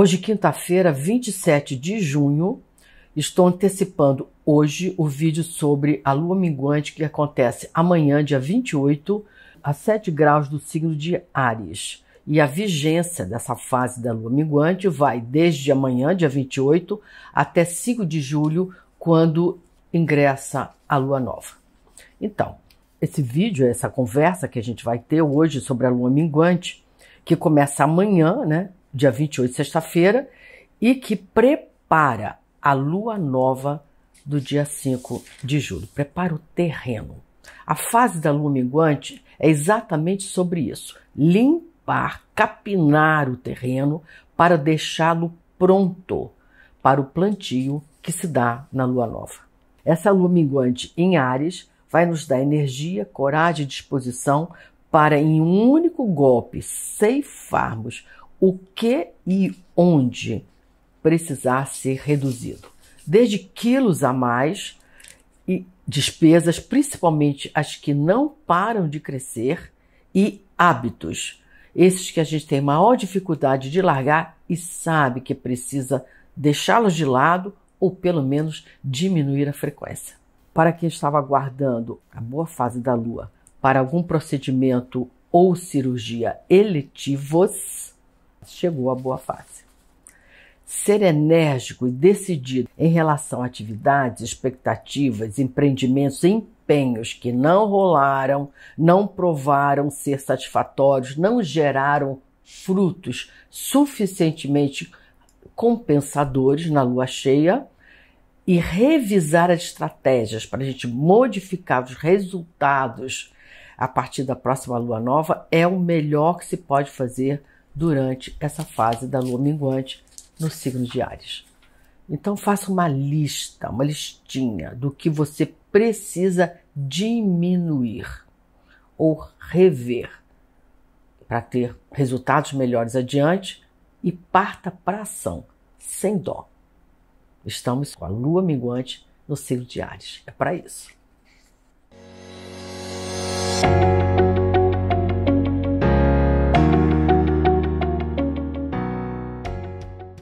Hoje, quinta-feira, 27 de junho, estou antecipando hoje o vídeo sobre a lua minguante que acontece amanhã, dia 28, a 7 graus do signo de Ares. E a vigência dessa fase da lua minguante vai desde amanhã, dia 28, até 5 de julho, quando ingressa a lua nova. Então, esse vídeo, essa conversa que a gente vai ter hoje sobre a lua minguante, que começa amanhã, né? dia 28, sexta-feira, e que prepara a lua nova do dia 5 de julho. Prepara o terreno. A fase da lua minguante é exatamente sobre isso: limpar, capinar o terreno para deixá-lo pronto para o plantio que se dá na lua nova. Essa lua minguante em Ares vai nos dar energia, coragem e disposição para, em um único golpe, ceifarmos o que e onde precisar ser reduzido, desde quilos a mais e despesas, principalmente as que não param de crescer, e hábitos, esses que a gente tem maior dificuldade de largar e sabe que precisa deixá-los de lado ou pelo menos diminuir a frequência. Para quem estava aguardando a boa fase da lua para algum procedimento ou cirurgia eletivos, chegou à boa fase. Ser enérgico e decidido em relação a atividades, expectativas, empreendimentos empenhos que não rolaram, não provaram ser satisfatórios, não geraram frutos suficientemente compensadores na lua cheia e revisar as estratégias para a gente modificar os resultados a partir da próxima lua nova é o melhor que se pode fazer durante essa fase da lua minguante no signo de Ares. Então faça uma lista, uma listinha do que você precisa diminuir ou rever para ter resultados melhores adiante e parta para ação, sem dó. Estamos com a lua minguante no signo de Ares. É para isso.